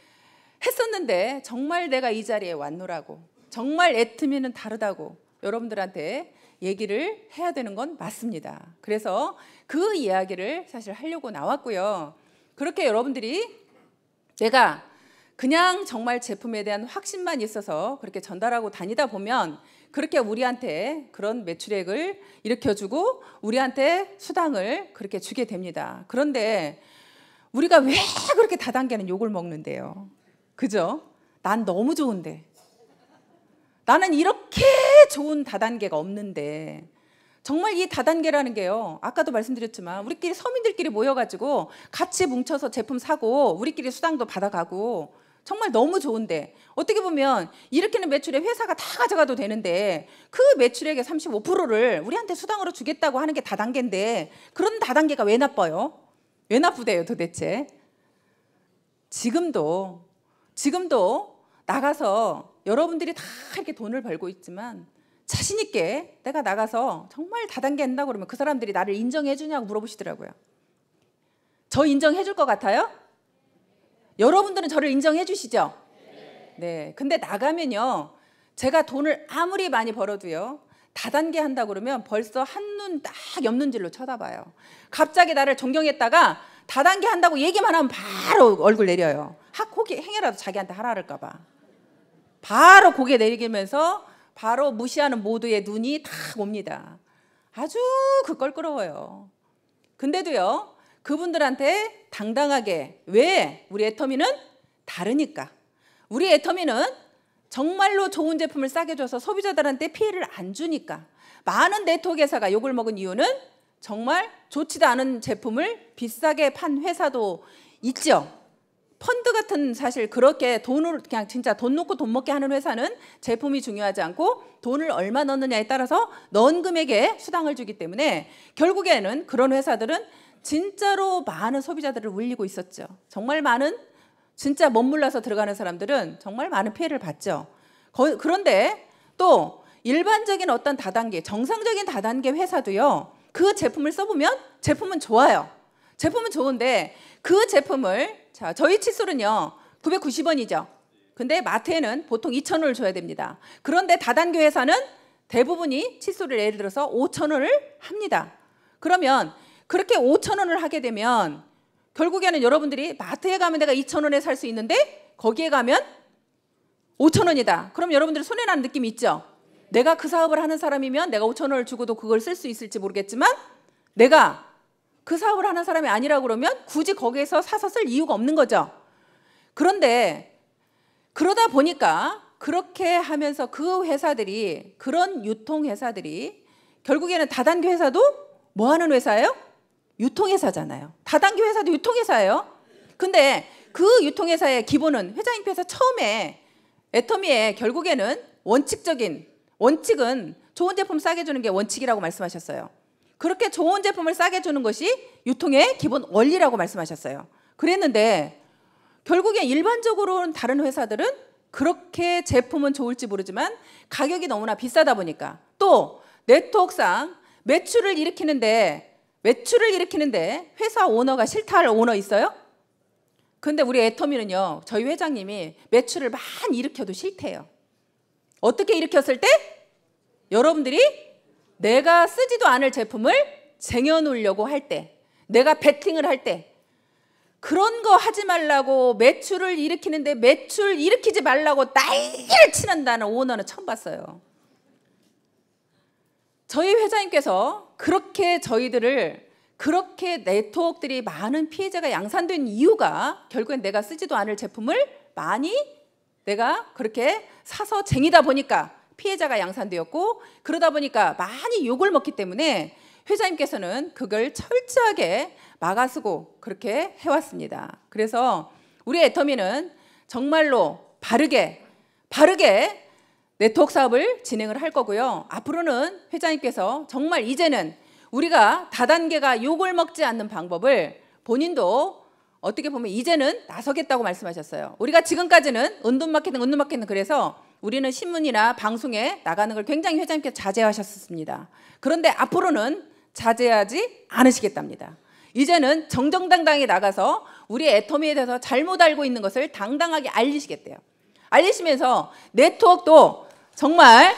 했었는데 정말 내가 이 자리에 왔노라고 정말 애틈이는 다르다고 여러분들한테 얘기를 해야 되는 건 맞습니다. 그래서 그 이야기를 사실 하려고 나왔고요. 그렇게 여러분들이 내가 그냥 정말 제품에 대한 확신만 있어서 그렇게 전달하고 다니다 보면 그렇게 우리한테 그런 매출액을 일으켜주고 우리한테 수당을 그렇게 주게 됩니다. 그런데 우리가 왜 그렇게 다단계는 욕을 먹는데요? 그죠? 난 너무 좋은데. 나는 이렇게 좋은 다단계가 없는데. 정말 이 다단계라는 게요. 아까도 말씀드렸지만 우리끼리 서민들끼리 모여가지고 같이 뭉쳐서 제품 사고 우리끼리 수당도 받아가고 정말 너무 좋은데 어떻게 보면 이렇게는 매출에 회사가 다 가져가도 되는데 그 매출액의 35%를 우리한테 수당으로 주겠다고 하는 게 다단계인데 그런 다단계가 왜 나빠요? 왜 나쁘대요 도대체? 지금도 지금도 나가서 여러분들이 다 이렇게 돈을 벌고 있지만 자신 있게 내가 나가서 정말 다단계 한다고 그러면 그 사람들이 나를 인정해 주냐고 물어보시더라고요. 저 인정해 줄 것 같아요? 여러분들은 저를 인정해 주시죠? 네. 네. 근데 나가면요. 제가 돈을 아무리 많이 벌어도요. 다단계 한다 고 그러면 벌써 한눈 딱 옆눈질로 쳐다봐요. 갑자기 나를 존경했다가 다단계 한다고 얘기만 하면 바로 얼굴 내려요. 학고이 행여라도 자기한테 하라 할까 봐. 바로 고개 내리면서 바로 무시하는 모두의 눈이 탁 옵니다. 아주 그걸끌어워요 근데도요. 그분들한테 당당하게 왜 우리 애터미는 다르니까 우리 애터미는 정말로 좋은 제품을 싸게 줘서 소비자들한테 피해를 안 주니까 많은 네트워크 회사가 욕을 먹은 이유는 정말 좋지도 않은 제품을 비싸게 판 회사도 있죠. 펀드 같은 사실 그렇게 돈을 그냥 진짜 돈 놓고 돈 먹게 하는 회사는 제품이 중요하지 않고 돈을 얼마 넣느냐에 따라서 넣은 금액에 수당을 주기 때문에 결국에는 그런 회사들은 진짜로 많은 소비자들을 울리고 있었죠. 정말 많은 진짜 멋물러서 들어가는 사람들은 정말 많은 피해를 봤죠. 거, 그런데 또 일반적인 어떤 다단계, 정상적인 다단계 회사도요. 그 제품을 써보면 제품은 좋아요. 제품은 좋은데 그 제품을 자 저희 칫솔은요 990원이죠. 근데 마트에는 보통 2,000원을 줘야 됩니다. 그런데 다단계 회사는 대부분이 칫솔을 예를 들어서 5,000원을 합니다. 그러면 그렇게 5천 원을 하게 되면 결국에는 여러분들이 마트에 가면 내가 2천 원에 살 수 있는데 거기에 가면 5천 원이다. 그럼 여러분들이 손해나는 느낌이 있죠? 내가 그 사업을 하는 사람이면 내가 5천 원을 주고도 그걸 쓸 수 있을지 모르겠지만 내가 그 사업을 하는 사람이 아니라 그러면 굳이 거기에서 사서 쓸 이유가 없는 거죠. 그런데 그러다 보니까 그렇게 하면서 그 회사들이 그런 유통 회사들이 결국에는 다단계 회사도 뭐 하는 회사예요? 유통회사잖아요. 다단계 회사도 유통회사예요. 근데 그 유통회사의 기본은 회장님께서 처음에 애터미에 결국에는 원칙적인 원칙은 좋은 제품 싸게 주는 게 원칙이라고 말씀하셨어요. 그렇게 좋은 제품을 싸게 주는 것이 유통의 기본 원리라고 말씀하셨어요. 그랬는데 결국에 일반적으로는 다른 회사들은 그렇게 제품은 좋을지 모르지만 가격이 너무나 비싸다 보니까 또 네트워크상 매출을 일으키는데 외출을 일으키는데 회사 오너가 싫다 할 오너 있어요? 근데 우리 애터미는요, 저희 회장님이 매출을 많이 일으켜도 싫대요. 어떻게 일으켰을 때? 여러분들이 내가 쓰지도 않을 제품을 쟁여놓으려고 할 때, 내가 배팅을할 때, 그런 거 하지 말라고 매출을 일으키는데 매출 일으키지 말라고 난리를 치는다는 오너는 처음 봤어요. 저희 회장님께서 그렇게 저희들을 그렇게 네트워크들이 많은 피해자가 양산된 이유가 결국엔 내가 쓰지도 않을 제품을 많이 내가 그렇게 사서 쟁이다 보니까 피해자가 양산되었고 그러다 보니까 많이 욕을 먹기 때문에 회장님께서는 그걸 철저하게 막아쓰고 그렇게 해왔습니다. 그래서 우리 애터미는 정말로 바르게 바르게 네트워크 사업을 진행을 할 거고요. 앞으로는 회장님께서 정말 이제는 우리가 다단계가 욕을 먹지 않는 방법을 본인도 어떻게 보면 이제는 나서겠다고 말씀하셨어요. 우리가 지금까지는 은둔 마케팅, 은둔 마케팅 그래서 우리는 신문이나 방송에 나가는 걸 굉장히 회장님께서 자제하셨습니다. 그런데 앞으로는 자제하지 않으시겠답니다. 이제는 정정당당히 나가서 우리 애터미에 대해서 잘못 알고 있는 것을 당당하게 알리시겠대요. 알리시면서 네트워크도 정말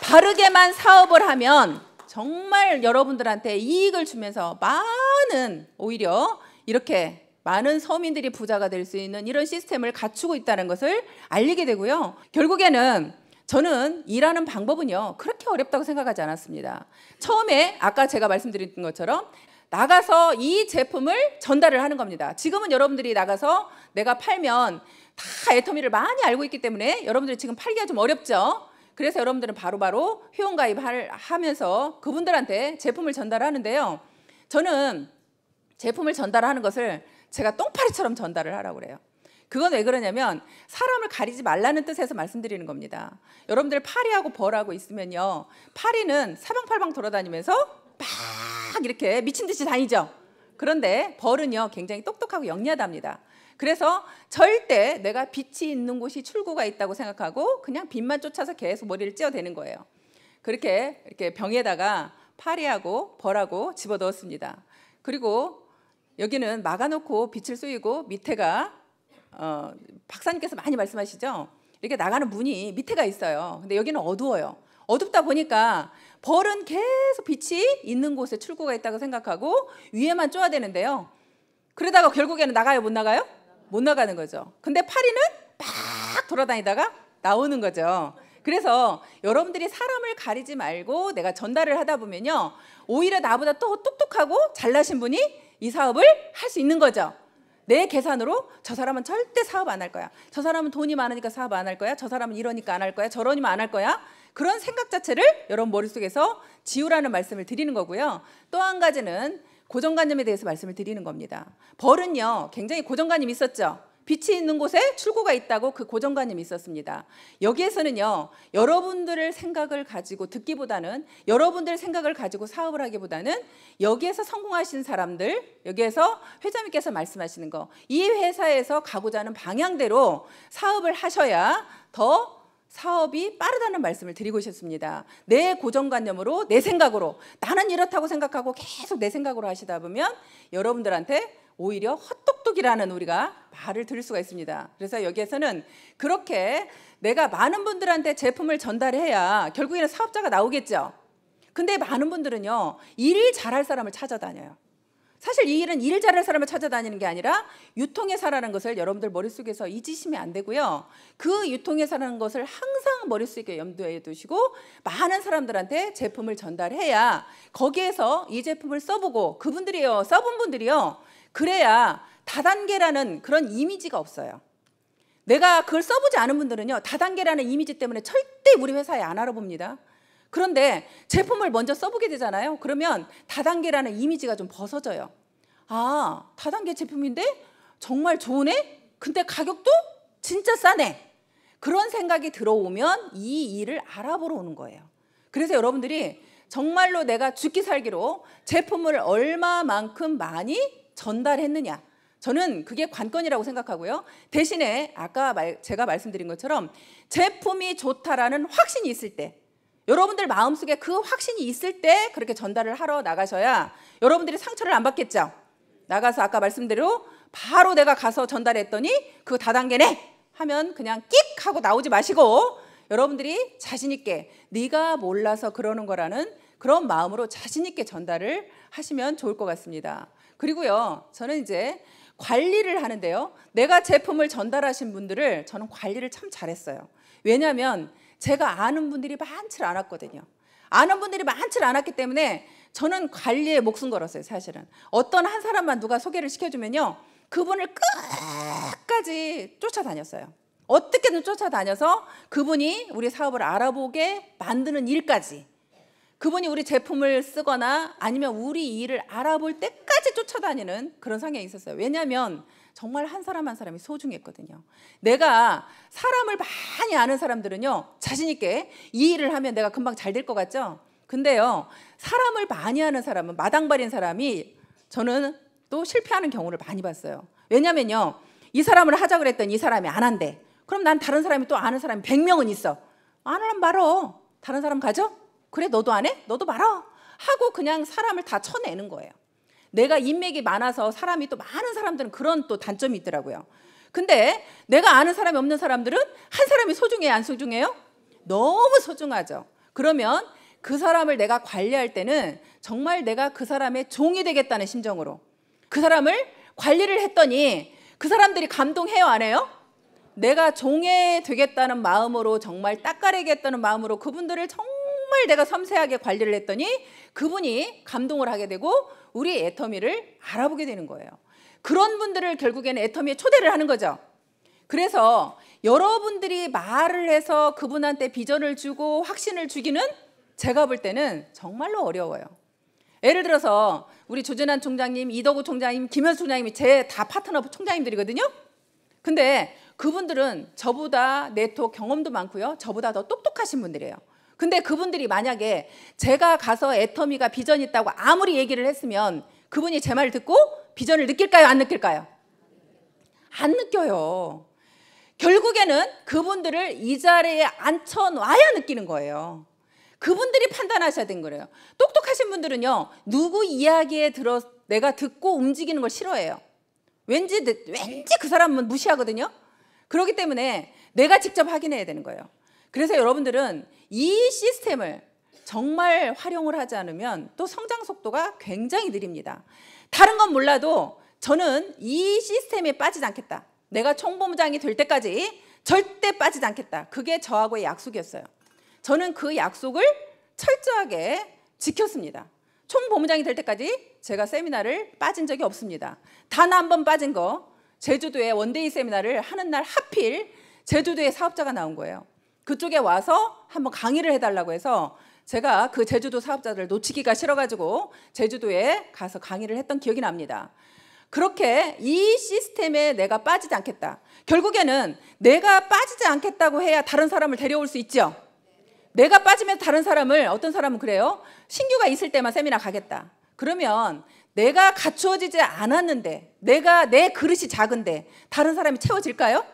바르게만 사업을 하면 정말 여러분들한테 이익을 주면서 많은 오히려 이렇게 많은 서민들이 부자가 될 수 있는 이런 시스템을 갖추고 있다는 것을 알리게 되고요. 결국에는 저는 일하는 방법은요, 그렇게 어렵다고 생각하지 않았습니다. 처음에 아까 제가 말씀드린 것처럼 나가서 이 제품을 전달을 하는 겁니다. 지금은 여러분들이 나가서 내가 팔면 다 애터미를 많이 알고 있기 때문에 여러분들이 지금 팔기가 좀 어렵죠. 그래서 여러분들은 바로바로 회원 가입하면서 을 그분들한테 제품을 전달하는데요. 저는 제품을 전달하는 것을 제가 똥파리처럼 전달을 하라고 그래요. 그건 왜 그러냐면 사람을 가리지 말라는 뜻에서 말씀드리는 겁니다. 여러분들 파리하고 벌하고 있으면요. 파리는 사방팔방 돌아다니면서 막 이렇게 미친 듯이 다니죠. 그런데 벌은요 굉장히 똑똑하고 영리하답니다. 그래서 절대 내가 빛이 있는 곳이 출구가 있다고 생각하고 그냥 빛만 쫓아서 계속 머리를 찧어대는 거예요. 그렇게 이렇게 병에다가 파리하고 벌하고 집어넣었습니다. 그리고 여기는 막아놓고 빛을 쏘이고 밑에가 어, 박사님께서 많이 말씀하시죠. 이렇게 나가는 문이 밑에가 있어요. 근데 여기는 어두워요. 어둡다 보니까 벌은 계속 빛이 있는 곳에 출구가 있다고 생각하고 위에만 쪼아 야되는데요 그러다가 결국에는 나가요, 못 나가요? 못 나가는 거죠. 근데 파리는 막 돌아다니다가 나오는 거죠. 그래서 여러분들이 사람을 가리지 말고 내가 전달을 하다 보면요. 오히려 나보다 더 똑똑하고 잘나신 분이 이 사업을 할 수 있는 거죠. 내 계산으로 저 사람은 절대 사업 안 할 거야. 저 사람은 돈이 많으니까 사업 안 할 거야. 저 사람은 이러니까 안 할 거야. 저러니면 안 할 거야. 그런 생각 자체를 여러분 머릿속에서 지우라는 말씀을 드리는 거고요. 또 한 가지는 고정관념에 대해서 말씀을 드리는 겁니다. 벌은요, 굉장히 고정관념이 있었죠. 빛이 있는 곳에 출구가 있다고 그 고정관념이 있었습니다. 여기에서는요, 여러분들의 생각을 가지고 듣기보다는 여러분들의 생각을 가지고 사업을 하기보다는 여기에서 성공하신 사람들, 여기에서 회장님께서 말씀하시는 거, 이 회사에서 가고자 하는 방향대로 사업을 하셔야 더 사업이 빠르다는 말씀을 드리고 싶습니다. 내 고정관념으로 내 생각으로 나는 이렇다고 생각하고 계속 내 생각으로 하시다 보면 여러분들한테 오히려 헛똑똑이라는 우리가 말을 들을 수가 있습니다. 그래서 여기에서는 그렇게 내가 많은 분들한테 제품을 전달해야 결국에는 사업자가 나오겠죠. 근데 많은 분들은요. 일을 잘할 사람을 찾아다녀요. 사실 이 일은 일 잘하는 사람을 찾아다니는 게 아니라 유통회사라는 것을 여러분들 머릿속에서 잊으시면 안 되고요. 그 유통회사라는 것을 항상 머릿속에 염두에 두시고 많은 사람들한테 제품을 전달해야 거기에서 이 제품을 써보고 그분들이요. 써본 분들이요. 그래야 다단계라는 그런 이미지가 없어요. 내가 그걸 써보지 않은 분들은요. 다단계라는 이미지 때문에 절대 우리 회사에 안 알아봅니다. 그런데 제품을 먼저 써보게 되잖아요. 그러면 다단계라는 이미지가 좀 벗어져요. 아, 다단계 제품인데 정말 좋으네? 근데 가격도 진짜 싸네. 그런 생각이 들어오면 이 일을 알아보러 오는 거예요. 그래서 여러분들이 정말로 내가 죽기 살기로 제품을 얼마만큼 많이 전달했느냐. 저는 그게 관건이라고 생각하고요. 대신에 아까 제가 말씀드린 것처럼 제품이 좋다라는 확신이 있을 때 여러분들 마음속에 그 확신이 있을 때 그렇게 전달을 하러 나가셔야 여러분들이 상처를 안 받겠죠. 나가서 아까 말씀대로 바로 내가 가서 전달했더니 그 다단계네 하면 그냥 끽 하고 나오지 마시고 여러분들이 자신 있게 네가 몰라서 그러는 거라는 그런 마음으로 자신 있게 전달을 하시면 좋을 것 같습니다. 그리고요. 저는 이제 관리를 하는데요. 내가 제품을 전달하신 분들을 저는 관리를 참 잘했어요. 왜냐하면 제가 아는 분들이 많지 않았거든요. 아는 분들이 많지 않았기 때문에 저는 관리에 목숨 걸었어요, 사실은. 어떤 한 사람만 누가 소개를 시켜주면요. 그분을 끝까지 쫓아다녔어요. 어떻게든 쫓아다녀서 그분이 우리 사업을 알아보게 만드는 일까지 그분이 우리 제품을 쓰거나 아니면 우리 일을 알아볼 때까지 쫓아다니는 그런 상황이 있었어요. 왜냐하면 정말 한 사람 한 사람이 소중했거든요. 내가 사람을 많이 아는 사람들은요, 자신있게 이 일을 하면 내가 금방 잘 될 것 같죠? 근데요, 사람을 많이 아는 사람은, 마당발인 사람이 저는 또 실패하는 경우를 많이 봤어요. 왜냐면요, 이 사람을 하자 그랬더니 이 사람이 안 한대. 그럼 난 다른 사람이 또 아는 사람이 100명은 있어. 안 하면 말어. 다른 사람 가죠? 그래, 너도 안 해? 너도 말어. 하고 그냥 사람을 다 쳐내는 거예요. 내가 인맥이 많아서 사람이 또 많은 사람들은 그런 또 단점이 있더라고요. 근데 내가 아는 사람이 없는 사람들은 한 사람이 소중해요, 안 소중해요? 너무 소중하죠. 그러면 그 사람을 내가 관리할 때는 정말 내가 그 사람의 종이 되겠다는 심정으로 그 사람을 관리를 했더니 그 사람들이 감동해요, 안 해요? 내가 종에 되겠다는 마음으로 정말 닦아내겠다는 마음으로 그분들을 정말 정말 내가 섬세하게 관리를 했더니 그분이 감동을 하게 되고 우리 애터미를 알아보게 되는 거예요. 그런 분들을 결국에는 애터미에 초대를 하는 거죠. 그래서 여러분들이 말을 해서 그분한테 비전을 주고 확신을 주기는 제가 볼 때는 정말로 어려워요. 예를 들어서 우리 조재난 총장님, 이덕우 총장님, 김현수 총장님이 제 다 파트너 총장님들이거든요. 근데 그분들은 저보다 네트워크 경험도 많고요. 저보다 더 똑똑하신 분들이에요. 근데 그분들이 만약에 제가 가서 애터미가 비전 이 있다고 아무리 얘기를 했으면 그분이 제 말을 듣고 비전을 느낄까요? 안 느낄까요? 안 느껴요. 결국에는 그분들을 이 자리에 앉혀놔야 느끼는 거예요. 그분들이 판단하셔야 된 거예요. 똑똑하신 분들은요, 누구 이야기에 들어 내가 듣고 움직이는 걸 싫어해요. 왠지 왠지 그 사람은 무시하거든요. 그렇기 때문에 내가 직접 확인해야 되는 거예요. 그래서 여러분들은 이 시스템을 정말 활용을 하지 않으면 또 성장 속도가 굉장히 느립니다. 다른 건 몰라도 저는 이 시스템에 빠지지 않겠다. 내가 총본부장이 될 때까지 절대 빠지지 않겠다. 그게 저하고의 약속이었어요. 저는 그 약속을 철저하게 지켰습니다. 총본부장이 될 때까지 제가 세미나를 빠진 적이 없습니다. 단 한 번 빠진 거 제주도에 원데이 세미나를 하는 날 하필 제주도에 사업자가 나온 거예요. 그쪽에 와서 한번 강의를 해달라고 해서 제가 그 제주도 사업자들 놓치기가 싫어가지고 제주도에 가서 강의를 했던 기억이 납니다. 그렇게 이 시스템에 내가 빠지지 않겠다. 결국에는 내가 빠지지 않겠다고 해야 다른 사람을 데려올 수 있죠. 내가 빠지면 다른 사람을 어떤 사람은 그래요. 신규가 있을 때만 세미나 가겠다. 그러면 내가 갖추어지지 않았는데 내가 내 그릇이 작은데 다른 사람이 채워질까요?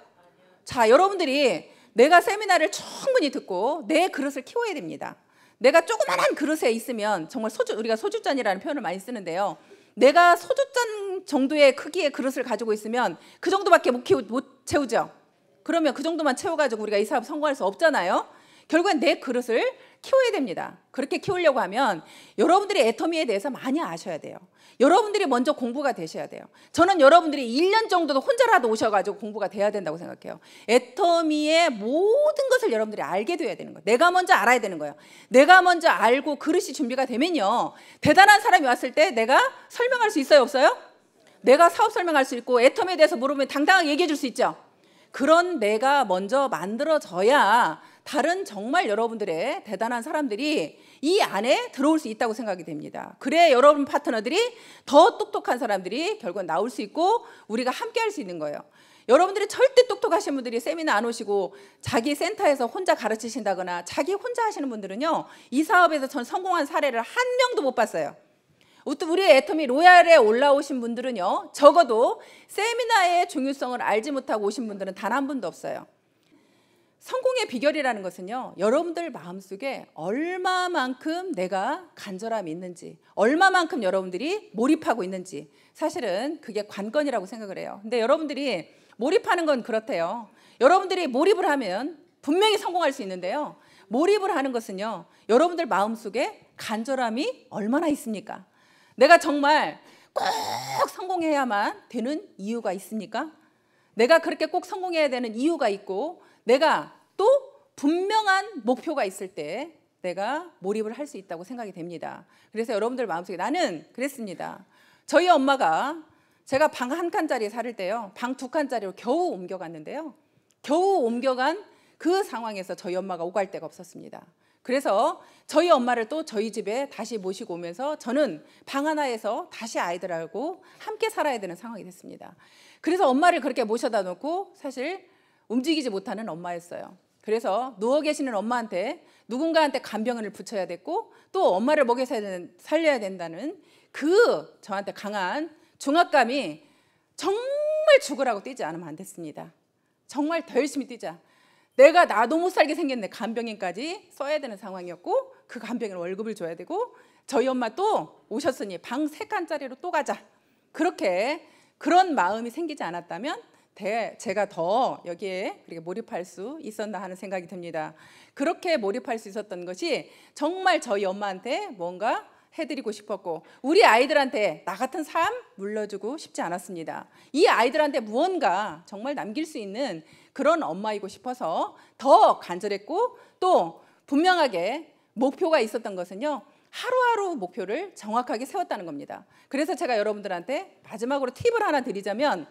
자, 여러분들이 내가 세미나를 충분히 듣고 내 그릇을 키워야 됩니다. 내가 조그만한 그릇에 있으면 정말 소주 우리가 소주잔이라는 표현을 많이 쓰는데요. 내가 소주잔 정도의 크기의 그릇을 가지고 있으면 그 정도밖에 못, 키우, 못 채우죠. 그러면 그 정도만 채워가지고 우리가 이 사업 성공할 수 없잖아요. 결국엔 내 그릇을 키워야 됩니다. 그렇게 키우려고 하면 여러분들이 애터미에 대해서 많이 아셔야 돼요. 여러분들이 먼저 공부가 되셔야 돼요. 저는 여러분들이 1년 정도도 혼자라도 오셔가지고 공부가 돼야 된다고 생각해요. 애터미의 모든 것을 여러분들이 알게 돼야 되는 거예요. 내가 먼저 알아야 되는 거예요. 내가 먼저 알고 그릇이 준비가 되면요. 대단한 사람이 왔을 때 내가 설명할 수 있어요? 없어요? 내가 사업 설명할 수 있고 애터미에 대해서 물으면 당당하게 얘기해 줄 수 있죠. 그런 내가 먼저 만들어져야 다른 정말 여러분들의 대단한 사람들이 이 안에 들어올 수 있다고 생각이 됩니다. 그래 여러분 파트너들이 더 똑똑한 사람들이 결국은 나올 수 있고 우리가 함께 할 수 있는 거예요. 여러분들이 절대 똑똑하신 분들이 세미나 안 오시고 자기 센터에서 혼자 가르치신다거나 자기 혼자 하시는 분들은요. 이 사업에서 전 성공한 사례를 한 명도 못 봤어요. 우리 애터미 로얄에 올라오신 분들은요. 적어도 세미나의 중요성을 알지 못하고 오신 분들은 단 한 분도 없어요. 성공의 비결이라는 것은요, 여러분들 마음속에 얼마만큼 내가 간절함이 있는지, 얼마만큼 여러분들이 몰입하고 있는지, 사실은 그게 관건이라고 생각을 해요. 근데 여러분들이 몰입하는 건 그렇대요. 여러분들이 몰입을 하면 분명히 성공할 수 있는데요. 몰입을 하는 것은요, 여러분들 마음속에 간절함이 얼마나 있습니까? 내가 정말 꼭 성공해야만 되는 이유가 있습니까? 내가 그렇게 꼭 성공해야 되는 이유가 있고, 내가 또 분명한 목표가 있을 때 내가 몰입을 할 수 있다고 생각이 됩니다. 그래서 여러분들 마음속에 나는 그랬습니다. 저희 엄마가 제가 방 한 칸짜리 살을 때요. 방 두 칸짜리로 겨우 옮겨갔는데요. 겨우 옮겨간 그 상황에서 저희 엄마가 오갈 데가 없었습니다. 그래서 저희 엄마를 또 저희 집에 다시 모시고 오면서 저는 방 하나에서 다시 아이들하고 함께 살아야 되는 상황이 됐습니다. 그래서 엄마를 그렇게 모셔다 놓고 사실 움직이지 못하는 엄마였어요. 그래서 누워 계시는 엄마한테 누군가한테 간병을 인 붙여야 됐고 또 엄마를 먹여 살려야 된다는 그 저한테 강한 중압감이 정말 죽으라고 뛰지 않으면 안 됐습니다. 정말 더 열심히 뛰자. 내가 나도 못 살게 생겼네 간병인까지 써야 되는 상황이었고 그 간병인 월급을 줘야 되고 저희 엄마 또 오셨으니 방 세 칸짜리로 또 가자. 그렇게 그런 마음이 생기지 않았다면 대, 제가 더 여기에 그렇게 몰입할 수 있었나 하는 생각이 듭니다. 그렇게 몰입할 수 있었던 것이 정말 저희 엄마한테 뭔가 해드리고 싶었고 우리 아이들한테 나 같은 삶 물려주고 싶지 않았습니다. 이 아이들한테 무언가 정말 남길 수 있는 그런 엄마이고 싶어서 더 간절했고 또 분명하게 목표가 있었던 것은요. 하루하루 목표를 정확하게 세웠다는 겁니다. 그래서 제가 여러분들한테 마지막으로 팁을 하나 드리자면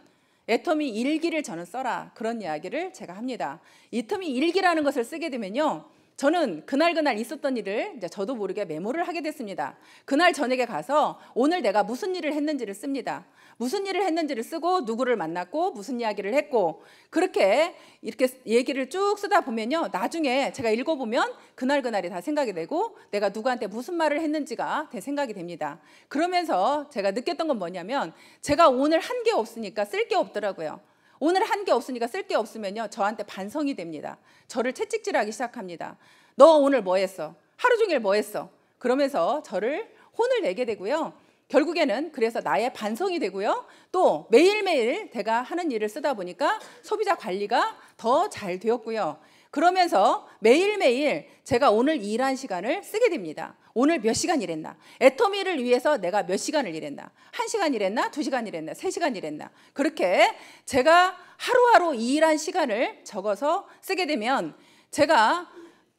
애터미 일기를 저는 써라 그런 이야기를 제가 합니다. 이터미 일기라는 것을 쓰게 되면요. 저는 그날그날 있었던 일을 이제 저도 모르게 메모를 하게 됐습니다. 그날 저녁에 가서 오늘 내가 무슨 일을 했는지를 씁니다. 무슨 일을 했는지를 쓰고 누구를 만났고 무슨 이야기를 했고 그렇게 이렇게 얘기를 쭉 쓰다 보면요. 나중에 제가 읽어보면 그날그날이 다 생각이 되고 내가 누구한테 무슨 말을 했는지가 대 생각이 됩니다. 그러면서 제가 느꼈던 건 뭐냐면 제가 오늘 한 게 없으니까 쓸 게 없더라고요. 오늘 한 게 없으니까 쓸 게 없으면요. 저한테 반성이 됩니다. 저를 채찍질하기 시작합니다. 너 오늘 뭐 했어? 하루 종일 뭐 했어? 그러면서 저를 혼을 내게 되고요. 결국에는 그래서 나의 반성이 되고요. 또 매일매일 제가 하는 일을 쓰다 보니까 소비자 관리가 더 잘 되었고요. 그러면서 매일매일 제가 오늘 일한 시간을 쓰게 됩니다. 오늘 몇 시간 일했나? 애터미를 위해서 내가 몇 시간을 일했나? 한 시간 일했나? 두 시간 일했나? 세 시간 일했나? 그렇게 제가 하루하루 이 일한 시간을 적어서 쓰게 되면 제가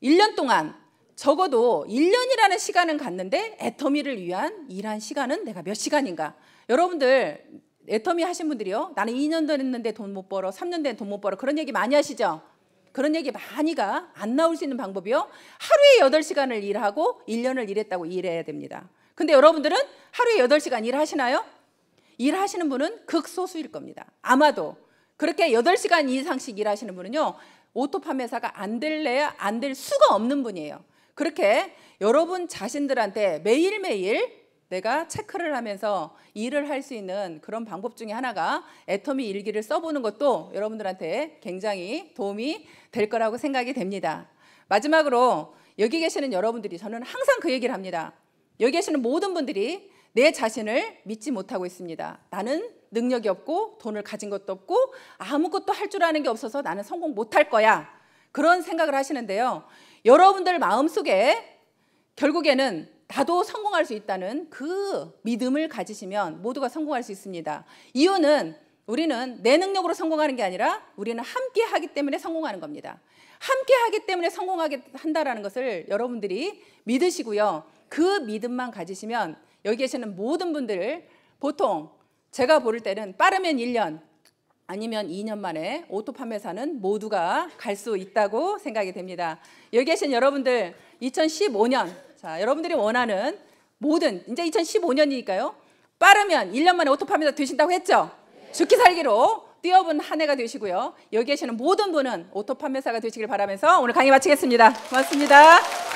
1년 동안 적어도 1년이라는 시간은 갔는데 애터미를 위한 일한 시간은 내가 몇 시간인가? 여러분들 애터미 하신 분들이요. 나는 2년 됐는데 돈 못 벌어, 3년 된 돈 못 벌어 그런 얘기 많이 하시죠? 그런 얘기 많이가 안 나올 수 있는 방법이요. 하루에 8시간을 일하고 1년을 일했다고 일해야 됩니다. 근데 여러분들은 하루에 8시간 일하시나요? 일하시는 분은 극소수일 겁니다. 아마도 그렇게 8시간 이상씩 일하시는 분은요. 오토 판매사가 안 될래야 안 될 수가 없는 분이에요. 그렇게 여러분 자신들한테 매일매일 내가 체크를 하면서 일을 할 수 있는 그런 방법 중에 하나가 애터미 일기를 써보는 것도 여러분들한테 굉장히 도움이 될 거라고 생각이 됩니다. 마지막으로 여기 계시는 여러분들이 저는 항상 그 얘기를 합니다. 여기 계시는 모든 분들이 내 자신을 믿지 못하고 있습니다. 나는 능력이 없고 돈을 가진 것도 없고 아무것도 할 줄 아는 게 없어서 나는 성공 못할 거야. 그런 생각을 하시는데요. 여러분들 마음속에 결국에는 다도 성공할 수 있다는 그 믿음을 가지시면 모두가 성공할 수 있습니다. 이유는 우리는 내 능력으로 성공하는 게 아니라 우리는 함께 하기 때문에 성공하는 겁니다. 함께 하기 때문에 성공하게 한다라는 것을 여러분들이 믿으시고요. 그 믿음만 가지시면 여기 계시는 모든 분들 보통 제가 볼 때는 빠르면 1년 아니면 2년 만에 오토 판매사는 모두가 갈 수 있다고 생각이 됩니다. 여기 계신 여러분들 2015년 자, 여러분들이 원하는 모든 이제 2015년이니까요. 빠르면 1년 만에 오토파미다 되신다고 했죠. 죽기 살기로 뛰어본 한 해가 되시고요. 여기 계시는 모든 분은 오토판매사가 되시길 바라면서 오늘 강의 마치겠습니다. 고맙습니다.